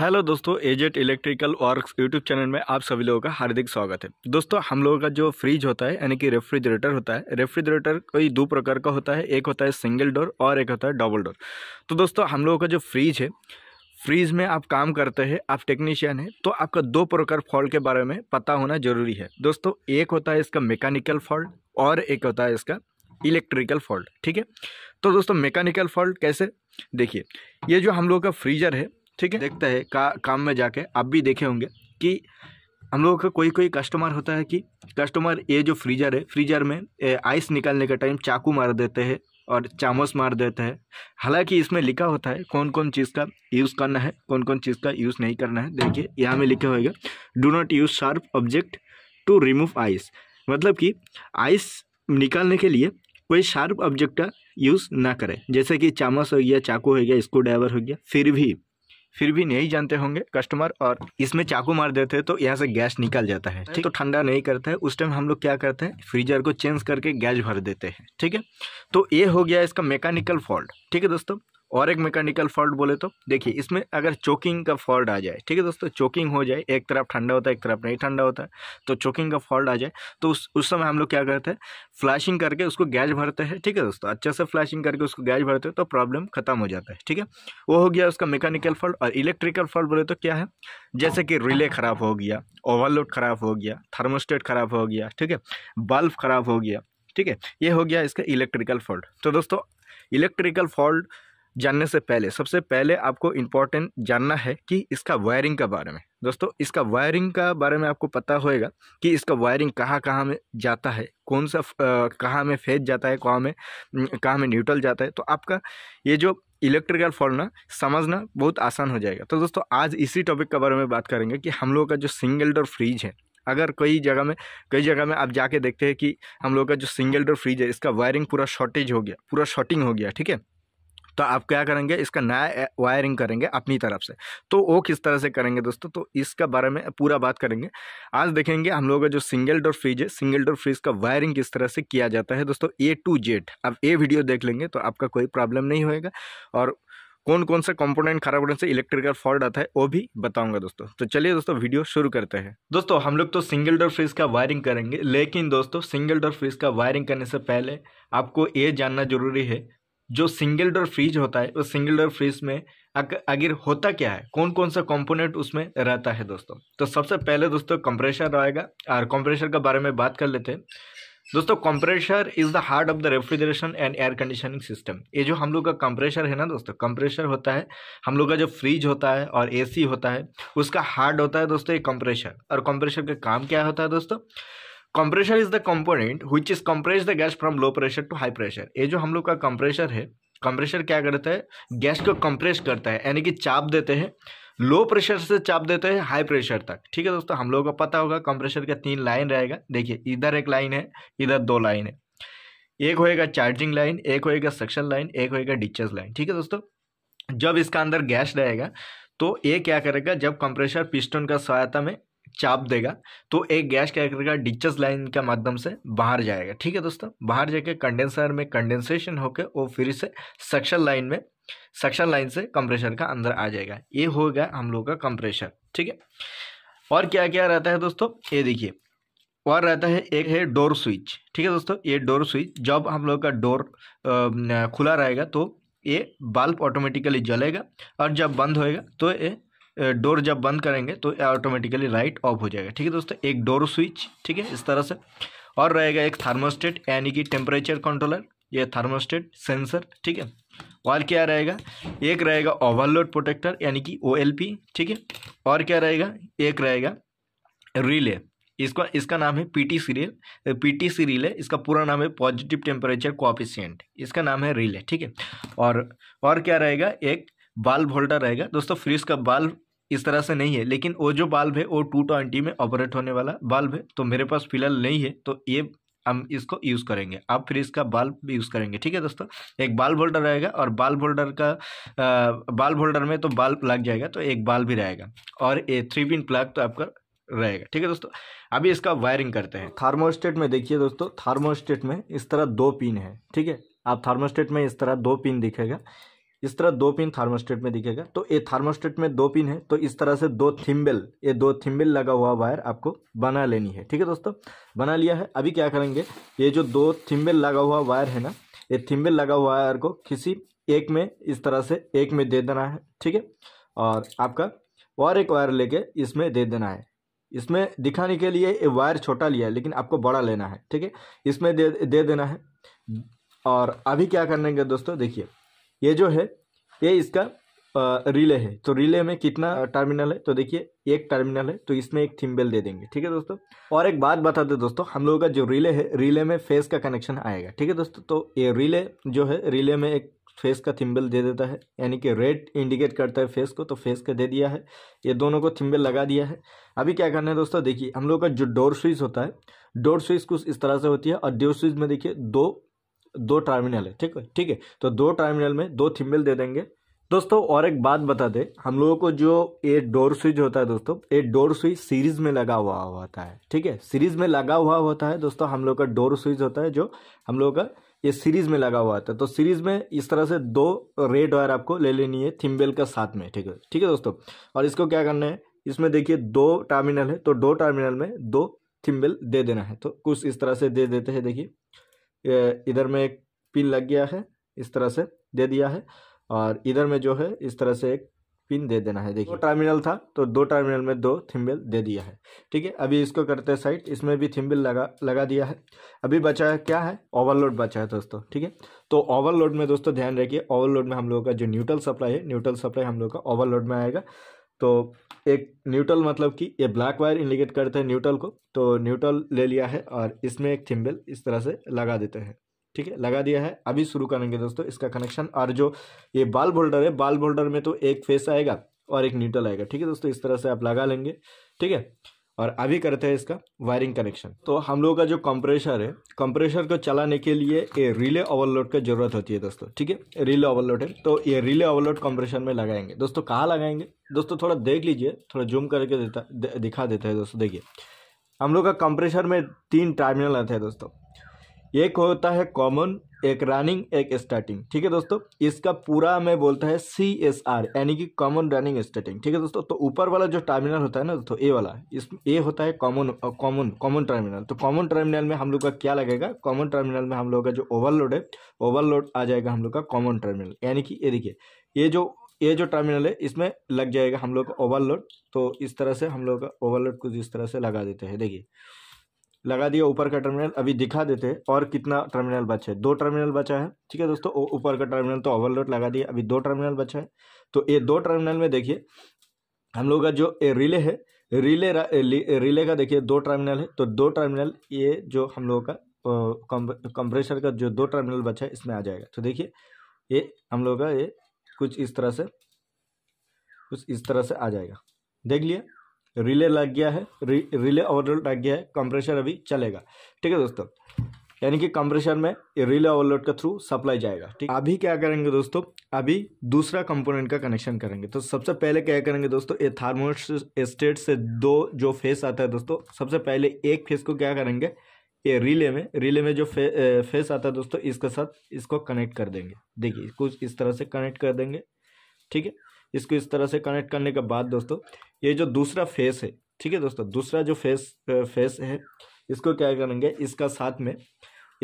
hello दोस्तों एजेट electrical works YouTube channel में आप सभी लोगों का हार्दिक स्वागत है दोस्तों हम लोगों का जो फ्रिज होता है यानी कि रेफ्रिजरेटर होता है रेफ्रिजरेटर कोई दो प्रकार का होता है एक होता है सिंगल डोर और एक होता है डबल डोर तो दोस्तों हम लोगों का जो फ्रिज है फ्रीज में आप काम करते हैं आप टेक्नीशियन है तो आपका दो प्रकार फॉल्ट के बारे में पता होना जरूरी है दोस्तों एक होता है इसका मैकेनिकल फॉल्ट और एक होता है इसका इलेक्ट्रिकल फॉल्ट ठीक है तो दोस्तों मैकेनिकल फॉल्ट कैसे देखिए ये जो हम लोग का फ्रीजर है ठीक है देखता है का, काम में जाके आप भी देखे होंगे कि हम लोगों का कोई कोई कस्टमर होता है कि कस्टमर ये जो फ्रीजर है फ्रीजर में आइस निकालने का टाइम चाकू मार देते हैं और चामच मार देते हैं हालांकि इसमें लिखा होता है कौन कौन चीज़ का यूज़ करना है कौन कौन चीज़ का यूज़ नहीं करना है देखिए यहाँ में लिखा होगा do not use sharp object to remove ice मतलब कि आइस निकालने के लिए कोई शार्प ऑब्जेक्ट का यूज़ ना करें जैसे कि चामच हो गया चाकू हो गया स्क्रू ड्राइवर हो गया फिर भी फिर भी नहीं जानते होंगे कस्टमर और इसमें चाकू मार देते हैं तो यहाँ से गैस निकल जाता है ठीक तो ठंडा नहीं करता है उस टाइम हम लोग क्या करते हैं फ्रीजर को चेंज करके गैस भर देते हैं ठीक है तो ये हो गया इसका मैकेनिकल फॉल्ट ठीक है दोस्तों और एक मैकेनिकल फॉल्ट बोले तो देखिए इसमें अगर चोकिंग का फॉल्ट आ जाए ठीक है दोस्तों चोकिंग हो जाए एक तरफ ठंडा होता है एक तरफ नहीं ठंडा होता है तो चोकिंग का फॉल्ट आ जाए तो उस उस समय हम लोग क्या करते हैं फ्लैशिंग करके उसको गैस भरते हैं ठीक है दोस्तों अच्छे से फ्लैशिंग करके उसको गैस भरते हैं तो प्रॉब्लम खत्म हो जाता है ठीक है वो हो गया उसका मैकेनिकल फॉल्ट और इलेक्ट्रिकल फॉल्ट बोले तो क्या है जैसे कि रिले ख़राब हो गया ओवरलोड ख़राब हो गया थर्मोस्टेट ख़राब हो गया ठीक है बल्ब ख़राब हो गया ठीक है ये हो गया इसका इलेक्ट्रिकल फॉल्ट तो दोस्तों इलेक्ट्रिकल फॉल्ट जानने से पहले सबसे पहले आपको इम्पोर्टेंट जानना है कि इसका वायरिंग के बारे में दोस्तों इसका वायरिंग का बारे में आपको पता होएगा कि इसका वायरिंग कहाँ कहाँ में जाता है कौन सा कहाँ में फेज जाता है कहाँ में कहाँ में न्यूट्रल जाता है तो आपका ये जो इलेक्ट्रिकल फॉर्मूला समझना बहुत आसान हो जाएगा तो दोस्तों आज इसी टॉपिक के बारे में बात करेंगे कि हम लोगों का जो सिंगल डोर फ्रिज है अगर कई जगह में कई जगह में आप जाके देखते हैं कि हम लोग का जो सिंगल डोर फ्रिज है इसका वायरिंग पूरा शॉर्टेज हो गया पूरा शॉर्टिंग हो गया ठीक है तो आप क्या करेंगे इसका नया वायरिंग करेंगे अपनी तरफ से तो वो किस तरह से करेंगे दोस्तों तो इसका बारे में पूरा बात करेंगे आज देखेंगे हम लोग का जो सिंगल डोर फ्रिज है सिंगल डोर फ्रिज का वायरिंग किस तरह से किया जाता है दोस्तों ए टू जेड आप ए वीडियो देख लेंगे तो आपका कोई प्रॉब्लम नहीं होएगा और कौन कौन सा कंपोनेंट खराब होने से इलेक्ट्रिकल फॉल्ट आता है वो भी बताऊंगा दोस्तों तो चलिए दोस्तों वीडियो शुरू करते हैं दोस्तों हम लोग तो सिंगल डोर फ्रिज का वायरिंग करेंगे लेकिन दोस्तों सिंगल डोर फ्रिज का वायरिंग करने से पहले आपको ये जानना जरूरी है जो सिंगल डोर फ्रिज होता है उस सिंगल डोर फ्रिज में अगर होता क्या है कौन कौन सा कंपोनेंट उसमें रहता है दोस्तों तो सबसे पहले दोस्तों कंप्रेशर आएगा और कंप्रेशर के बारे में बात कर लेते हैं दोस्तों compressor is the heart of the refrigeration and air conditioning system ये जो हम लोग का कंप्रेशर है ना दोस्तों कंप्रेशर होता है हम लोग का जो फ्रिज होता है और एसी होता है उसका हार्ट होता है दोस्तों ये कंप्रेशर और कंप्रेशर का काम क्या होता है दोस्तों compressor is the component which is compress the gas from low pressure to high pressure ये जो हम लोग का कंप्रेशर है कंप्रेशर क्या करता है गैस को कंप्रेस करता है यानी कि चाप देते हैं लो प्रेशर से चाप देते हैं हाई प्रेशर तक ठीक है दोस्तों हम लोगों को पता होगा कंप्रेशर का तीन लाइन रहेगा देखिए इधर एक लाइन है इधर दो लाइन है एक होएगा चार्जिंग लाइन एक होएगा सक्शन लाइन एक होएगा डिचेस लाइन ठीक है दोस्तों जब इसका अंदर गैस रहेगा तो ये क्या करेगा जब कंप्रेशर पिस्टन का सहायता में चाप देगा तो एक गैस क्या करेगा डिचस लाइन के माध्यम से बाहर जाएगा ठीक है दोस्तों बाहर जाके कंडेंसर में कंडेंसेशन होकर वो फिर से सक्शन लाइन में सक्शन लाइन से कंप्रेशर का अंदर आ जाएगा ये होगा हम लोग का कंप्रेशर ठीक है और क्या क्या रहता है दोस्तों ये देखिए और रहता है एक है डोर स्विच ठीक है दोस्तों ये डोर स्विच जब हम लोग का डोर खुला रहेगा तो ये बल्ब ऑटोमेटिकली जलेगा और जब बंद होएगा तो ये डोर जब बंद करेंगे तो ऑटोमेटिकली लाइट ऑफ हो जाएगा ठीक है दोस्तों एक डोर स्विच ठीक है इस तरह से और रहेगा एक थर्मोस्टेट यानी कि टेम्परेचर कंट्रोलर ये थर्मोस्टेट सेंसर ठीक है और क्या रहेगा एक रहेगा ओवरलोड प्रोटेक्टर यानी कि ओ ठीक है और क्या रहेगा एक रहेगा रिले इसका इसका नाम है P T serial C relay इसका पूरा नाम है पॉजिटिव टेम्परेचर कोऑफिशिएंट इसका नाम है रिले ठीक है और और क्या रहेगा एक बाल होल्डर रहेगा दोस्तों फ्रिज का बाल इस तरह से नहीं है लेकिन वो जो बाल्ब है वो टू ट्वेंटी में ऑपरेट होने वाला बाल्ब है तो मेरे पास फिलहाल नहीं है तो ये हम इसको यूज़ करेंगे आप फिर इसका बाल्ब भी यूज़ करेंगे ठीक है दोस्तों एक बाल होल्डर रहेगा और बाल होल्डर का बाल होल्डर में तो बाल्ब लग जाएगा तो एक बाल भी रहेगा और ये थ्री पिन प्लग तो आपका रहेगा ठीक है दोस्तों अभी इसका वायरिंग करते हैं थार्मोस्टेट में देखिए दोस्तों थार्मोस्टेट में इस तरह दो पिन है ठीक है आप थार्मोस्टेट में इस तरह दो पिन दिखेगा इस तरह दो पिन थर्मोस्टेट में दिखेगा तो ये थर्मोस्टेट में दो पिन है तो इस तरह से दो थिम्बेल ये दो थिम्बेल लगा हुआ वायर आपको बना लेनी है ठीक है दोस्तों बना लिया है अभी क्या करेंगे ये जो दो थिम्बेल लगा हुआ वायर है ना ये थिम्बेल लगा हुआ वायर को किसी एक में इस तरह से एक में दे देना है ठीक है और आपका और एक वायर लेके इसमें दे देना है इसमें दिखाने के लिए ये वायर छोटा लिया है लेकिन आपको बड़ा लेना है ठीक है इसमें दे दे देना है और अभी क्या करने के दोस्तों देखिए ये जो है ये इसका रिले है तो रिले में कितना टर्मिनल है तो देखिए एक टर्मिनल है तो इसमें एक थिम्बेल दे देंगे ठीक है दोस्तों और एक बात बता दें दोस्तों हम लोगों का जो रिले है रिले में फेस का कनेक्शन आएगा ठीक है दोस्तों तो ये रिले जो है रिले में एक फेस का थिम्बेल दे देता है यानी कि रेड इंडिकेट करता है फेस को तो फेस का दे दिया है ये दोनों को थिम्बेल लगा दिया है अभी क्या करना है दोस्तों देखिए हम लोग का जो डोर स्विच होता है डोर स्विच कुछ इस तरह से होती है और डोर स्विच में देखिए दो दो टर्मिनल है ठीक है ठीक है तो दो टर्मिनल में दो थिम्बल दे देंगे दोस्तों और एक बात बता दे हम लोगों को जो ये डोर स्विच होता है दोस्तों ये डोर स्विच सीरीज में लगा हुआ होता है ठीक है सीरीज में लगा हुआ होता है दोस्तों हम लोग का डोर स्विच होता है जो हम लोगों का ये सीरीज में लगा हुआ होता है तो सीरीज में इस तरह से दो रेड वायर आपको ले लेनी है थिम्बेल का साथ में ठीक है ठीक है दोस्तों और इसको क्या करना है इसमें देखिए दो टर्मिनल है तो दो टर्मिनल में दो थिम्बेल दे देना है तो कुछ इस तरह से दे देते हैं देखिए इधर में एक पिन लग गया है इस तरह से दे दिया है और इधर में जो है इस तरह से एक पिन दे देना है देखिए दो टर्मिनल था तो दो टर्मिनल में दो थिम्बिल दे दिया है ठीक है अभी इसको करते हैं साइड इसमें भी थिम्बिल लगा लगा दिया है अभी बचा है क्या है ओवरलोड बचा है दोस्तों ठीक है तो ओवरलोड में दोस्तों ध्यान रखिए ओवरलोड में हम लोगों का जो न्यूट्रल सप्लाई है न्यूट्रल सप्लाई हम लोग का ओवरलोड में आएगा तो एक न्यूट्रल मतलब कि ये ब्लैक वायर इंडिकेट करते हैं न्यूट्रल को तो न्यूट्रल ले लिया है और इसमें एक थिम्बेल इस तरह से लगा देते हैं ठीक है लगा दिया है अभी शुरू करेंगे दोस्तों इसका कनेक्शन और जो ये बाल होल्डर है बाल होल्डर में तो एक फेस आएगा और एक न्यूट्रल आएगा ठीक है दोस्तों इस तरह से आप लगा लेंगे ठीक है और अभी करते हैं इसका वायरिंग कनेक्शन तो हम लोगों का जो कंप्रेशर है कंप्रेशर को चलाने के लिए ये रिले ओवरलोड की ज़रूरत होती है दोस्तों ठीक है रिले ओवरलोड है तो ये रिले ओवरलोड कंप्रेशर में लगाएंगे दोस्तों कहाँ लगाएंगे दोस्तों थोड़ा देख लीजिए थोड़ा जूम करके देता दिखा देता है दोस्तों देखिए हम लोग का कंप्रेशर में तीन टर्मिनल आते हैं दोस्तों एक होता है कॉमन एक रनिंग एक स्टार्टिंग ठीक है दोस्तों इसका पूरा में बोलता है सी एस आर यानी कि कॉमन रनिंग स्टार्टिंग ठीक है दोस्तों तो ऊपर वाला जो टर्मिनल होता है ना दोस्तों ए वाला इस ए होता है कॉमन कॉमन कॉमन टर्मिनल तो कॉमन टर्मिनल में हम लोग का क्या लगेगा कॉमन टर्मिनल में हम लोग का जो ओवरलोड है ओवरलोड आ जाएगा हम लोग का कॉमन टर्मिनल यानी कि ये देखिए ये जो ये जो टर्मिनल है इसमें लग जाएगा हम लोग का ओवरलोड तो इस तरह से हम लोग का ओवरलोड कुछ इस तरह से लगा देते हैं देखिए लगा दिया ऊपर का टर्मिनल अभी दिखा देते और कितना टर्मिनल बचा है दो टर्मिनल बचा है ठीक है दोस्तों ऊपर का टर्मिनल तो ओवरलोड लगा दिया अभी दो टर्मिनल बचा है तो ये दो टर्मिनल में देखिए हम लोग का जो रिले है रिले रिले का देखिए दो टर्मिनल है तो दो टर्मिनल ये जो हम लोगों का कंप्रेसर का जो दो टर्मिनल बचा है इसमें आ जाएगा तो देखिए ये हम लोग का ये कुछ इस तरह से कुछ इस तरह से आ जाएगा देख लिया रिले लग गया है रि, रिले ओवरलोड लग गया है कंप्रेशर अभी चलेगा ठीक है दोस्तों यानी कि कंप्रेशर में रिले ओवरलोड के थ्रू सप्लाई जाएगा ठीक अभी क्या करेंगे दोस्तों अभी दूसरा कंपोनेंट का कनेक्शन करेंगे तो सबसे पहले क्या करेंगे दोस्तों ये स्टेट से दो जो फेस आता है दोस्तों सबसे पहले एक फेस को क्या करेंगे ये रिले में रिले में जो फे, फेस आता है दोस्तों इसके साथ इसको कनेक्ट कर देंगे देखिए कुछ इस तरह से कनेक्ट कर देंगे ठीक है इसको इस तरह से कनेक्ट करने के बाद दोस्तों ये जो दूसरा फेस है ठीक है दोस्तों दूसरा जो फेस फेस है इसको क्या करेंगे इसका साथ में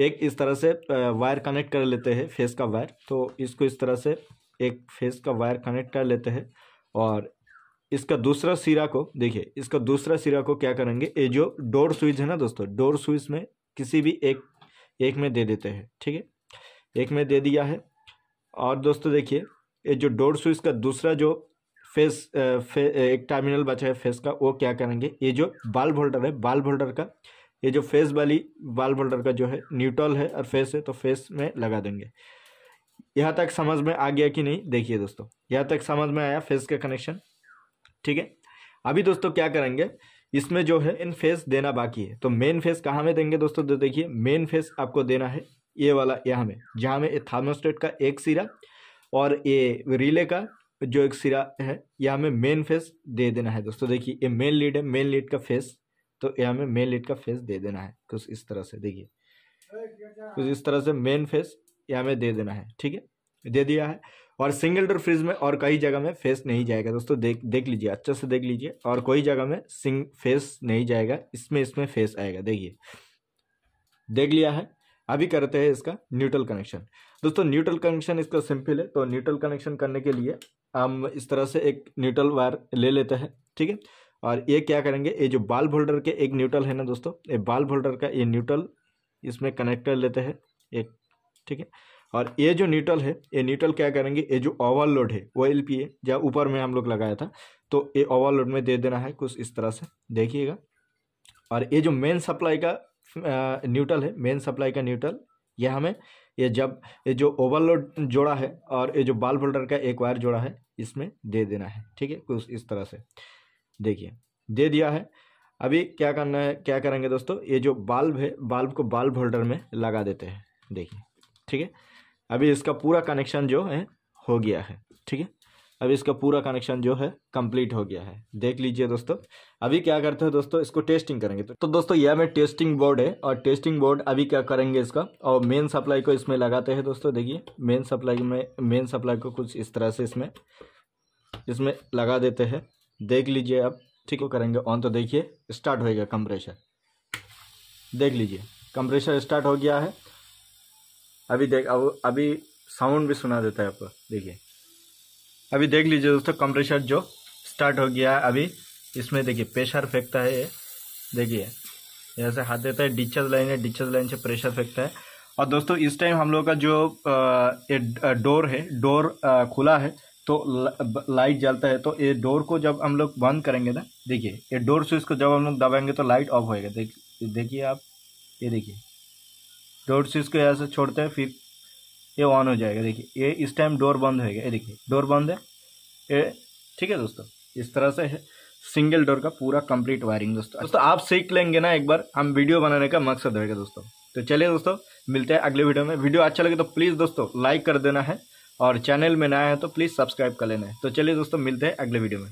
एक इस तरह से वायर कनेक्ट कर लेते हैं फेस का वायर तो इसको इस तरह से एक फेस का वायर कनेक्ट कर लेते हैं और इसका दूसरा सिरा को देखिए इसका दूसरा सिरा को क्या करेंगे ये जो डोर स्विच है ना दोस्तों डोर स्विच में किसी भी एक एक में दे देते हैं ठीक है एक में दे दिया है और दोस्तों देखिए ये जो डोर स्विच का दूसरा जो फेस फे, एक टर्मिनल बचा है फेस का वो क्या करेंगे ये जो बाल होल्डर है बाल होल्डर का ये जो फेस वाली बाल होल्डर का जो है न्यूट्रल है और फेस है तो फेस में लगा देंगे यहाँ तक समझ में आ गया कि नहीं देखिए दोस्तों यहाँ तक समझ में आया फेस का कनेक्शन ठीक है अभी दोस्तों क्या करेंगे इसमें जो है इन फेस देना बाकी है तो मेन फेस कहाँ में देंगे दोस्तों तो देखिए मेन फेस आपको देना है ये वाला यहाँ में जहाँ में थार्मोस्टेट का एक सिरा और ये रिले का जो एक सिरा है यह हमें मेन फेस दे देना है दोस्तों देखिए ये मेन लीड है मेन लीड का फेस तो यह हमें मेन लीड का फेस दे देना है कुछ इस तरह से देखिए कुछ इस तरह से मेन फेस यह हमें दे देना है ठीक है दे दिया है और सिंगल डोर फ्रिज में और कई जगह में फेस नहीं जाएगा दोस्तों देख देख लीजिए अच्छे से देख लीजिए और कोई जगह में सिंग फेस नहीं जाएगा इसमें इसमें फेस आएगा देखिए देख लिया है अभी करते हैं इसका न्यूट्रल कनेक्शन दोस्तों न्यूट्रल कनेक्शन इसका सिंपल है तो न्यूट्रल कनेक्शन करने के लिए हम इस तरह से एक न्यूट्रल वायर ले लेते हैं ठीक है और ये क्या करेंगे ये जो बाल होल्डर के एक न्यूट्रल है ना दोस्तों ये बाल होल्डर का ये न्यूट्रल इसमें कनेक्ट कर लेते हैं एक ठीक है और ये जो न्यूट्रल है ये न्यूट्रल क्या करेंगे ये जो ओवरलोड है ओ एल पी है ऊपर में हम लोग लगाया था तो ये ओवरलोड में दे देना है कुछ इस तरह से देखिएगा और ये जो मेन सप्लाई का न्यूट्रल है मेन सप्लाई का न्यूट्रल यह हमें ये जब ये जो ओवरलोड जोड़ा है और ये जो बाल होल्डर का एक वायर जोड़ा है इसमें दे देना है ठीक है कुछ इस तरह से देखिए दे दिया है अभी क्या करना है क्या करेंगे दोस्तों ये जो बाल्ब है बाल्ब को बाल्ब होल्डर में लगा देते हैं देखिए ठीक है अभी इसका पूरा कनेक्शन जो है हो गया है ठीक है अब इसका पूरा कनेक्शन जो है कंप्लीट हो गया है देख लीजिए दोस्तों अभी क्या करते हैं दोस्तों इसको टेस्टिंग करेंगे तो, तो दोस्तों यह में टेस्टिंग बोर्ड है और टेस्टिंग बोर्ड अभी क्या करेंगे इसका और मेन सप्लाई को इसमें लगाते हैं दोस्तों देखिए मेन सप्लाई में मेन सप्लाई को कुछ इस तरह से इसमें इसमें लगा देते हैं देख लीजिए अब ठीक हो करेंगे ऑन तो देखिए स्टार्ट होएगा कंप्रेशर देख लीजिए कंप्रेशर स्टार्ट हो गया है अभी देख अब अभी साउंड भी सुना देता है आपको देखिए अभी देख लीजिए दोस्तों कंप्रेशर जो स्टार्ट हो गया अभी इसमें देखिए प्रेशर फेंकता है ये देखिए यहाँ से हाथ देता है डिचज लाइन है डिचज लाइन से प्रेशर फेंकता है और दोस्तों इस टाइम हम लोग का जो ये डोर है डोर खुला है तो लाइट जलता है तो ये डोर को जब हम लोग बंद करेंगे ना देखिए ये डोर स्विच को जब हम लोग दबाएंगे तो लाइट ऑफ होएगा देखिए आप ये देखिए डोर स्विच को यहाँ से छोड़ते हैं फिर ये ऑन हो जाएगा देखिए ये इस टाइम डोर बंद होएगा ये देखिए डोर बंद है ये ठीक है दोस्तों इस तरह से सिंगल डोर का पूरा कंप्लीट वायरिंग दोस्तों दोस्तों आप सीख लेंगे ना एक बार हम वीडियो बनाने का मकसद रहेगा दोस्तों तो चलिए दोस्तों मिलते हैं अगले वीडियो में वीडियो अच्छा लगे तो प्लीज़ दोस्तों लाइक कर देना है और चैनल में नया है तो प्लीज़ सब्सक्राइब कर लेना है तो चलिए दोस्तों मिलते हैं अगले वीडियो में